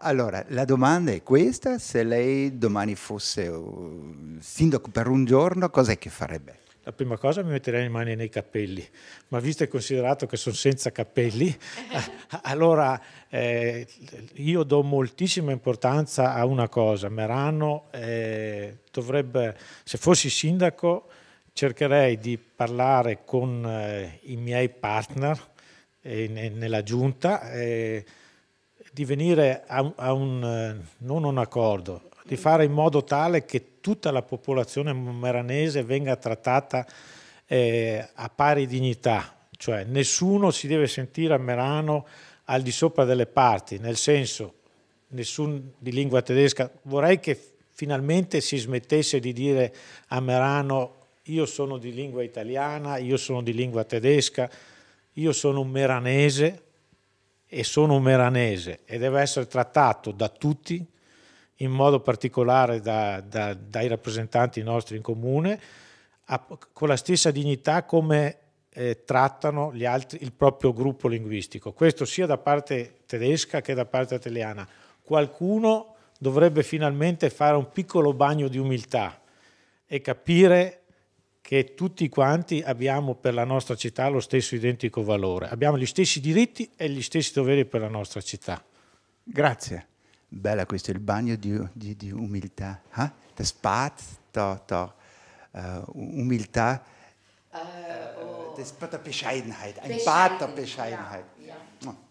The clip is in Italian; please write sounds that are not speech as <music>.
Allora, la domanda è questa, se lei domani fosse uh, sindaco per un giorno, cos'è che farebbe? La prima cosa mi metterei le mani nei capelli, ma visto e considerato che sono senza capelli, <laughs> <laughs> allora eh, io do moltissima importanza a una cosa, Merano eh, dovrebbe, se fossi sindaco, cercherei di parlare con eh, i miei partner eh, nella giunta eh, di venire a un, a un, eh, non un accordo, di fare in modo tale che tutta la popolazione meranese venga trattata eh, a pari dignità, cioè nessuno si deve sentire a Merano al di sopra delle parti, nel senso nessuno di lingua tedesca, vorrei che finalmente si smettesse di dire a Merano io sono di lingua italiana, io sono di lingua tedesca, io sono un meranese, e sono un meranese e deve essere trattato da tutti, in modo particolare da, da, dai rappresentanti nostri in comune, a, con la stessa dignità come eh, trattano altri, il proprio gruppo linguistico. Questo sia da parte tedesca che da parte italiana. Qualcuno dovrebbe finalmente fare un piccolo bagno di umiltà e capire che tutti quanti abbiamo per la nostra città lo stesso identico valore, abbiamo gli stessi diritti e gli stessi doveri per la nostra città. Grazie. Bella questo, il bagno di, di, di umiltà. Eh? De spat, to, to, uh, umiltà. Uh, oh. Das Bad der Bescheidenheit, ein Bad Bescheidenheit. Ja, ja.